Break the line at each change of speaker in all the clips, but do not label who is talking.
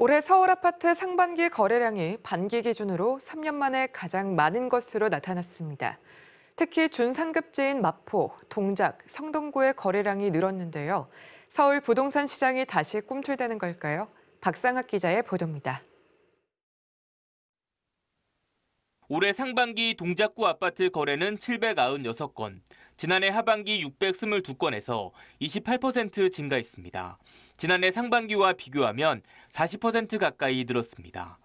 올해 서울 아파트 상반기 거래량이 반기 기준으로 3년 만에 가장 많은 것으로 나타났습니다. 특히 준상급지인 마포, 동작, 성동구의 거래량이 늘었는데요. 서울 부동산 시장이 다시 꿈틀대는 걸까요? 박상학 기자의 보도입니다.
올해 상반기 동작구 아파트 거래는 796건, 지난해 하반기 622건에서 28% 증가했습니다. 지난해 상반기와 비교하면 40% 가까이 늘었습니다.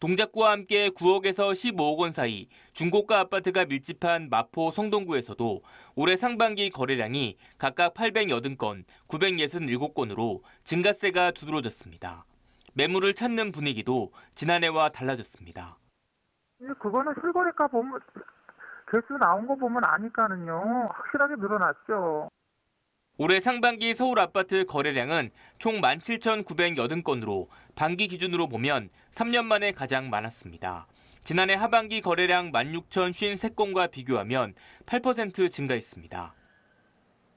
동작구와 함께 9억에서 15억 원 사이 중고가 아파트가 밀집한 마포 성동구에서도 올해 상반기 거래량이 각각 880건, 967건으로 증가세가 두드러졌습니다. 매물을 찾는 분위기도 지난해와 달라졌습니다.
그거는 실거래가 보면 개수 나온 거 보면 아니까는요. 확실하게 늘어났죠.
올해 상반기 서울 아파트 거래량은 총 17,980건으로 반기 기준으로 보면 3년 만에 가장 많았습니다. 지난해 하반기 거래량 16,053건과 비교하면 8% 증가했습니다.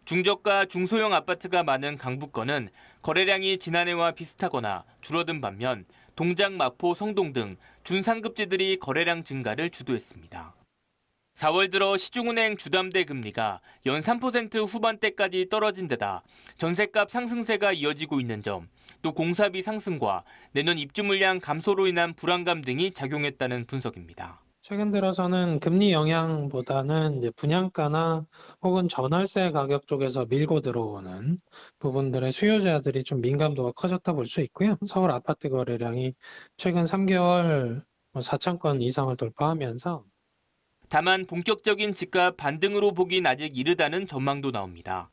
중저가 중소형 아파트가 많은 강북권은 거래량이 지난해와 비슷하거나 줄어든 반면 동작, 마포, 성동 등 준상급지들이 거래량 증가를 주도했습니다. 4월 들어 시중은행 주담대 금리가 연 3% 후반대까지 떨어진 데다 전셋값 상승세가 이어지고 있는 점, 또 공사비 상승과 내년 입주 물량 감소로 인한 불안감 등이 작용했다는 분석입니다.
최근 들어서는 금리 영향보다는 이제 분양가나 혹은 전월세 가격 쪽에서 밀고 들어오는 부분들의 수요자들이 좀 민감도가 커졌다 볼 수 있고요. 서울 아파트 거래량이 최근 3개월 4천 뭐 건 이상을 돌파하면서
다만 본격적인 집값 반등으로 보긴 아직 이르다는 전망도 나옵니다.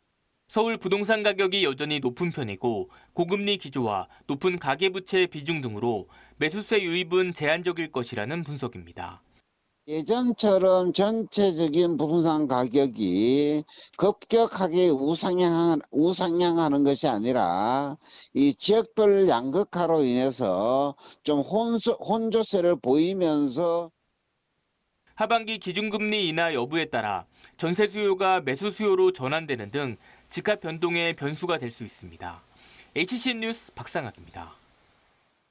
서울 부동산 가격이 여전히 높은 편이고 고금리 기조와 높은 가계부채 비중 등으로 매수세 유입은 제한적일 것이라는 분석입니다.
예전처럼 전체적인 부동산 가격이 급격하게 우상향, 우상향하는 것이 아니라 이 지역별 양극화로 인해서 좀 혼소, 혼조세를 보이면서
하반기 기준금리 인하 여부에 따라 전세 수요가 매수 수요로 전환되는 등 집값 변동의 변수가 될 수 있습니다. HC 뉴스 박상학입니다.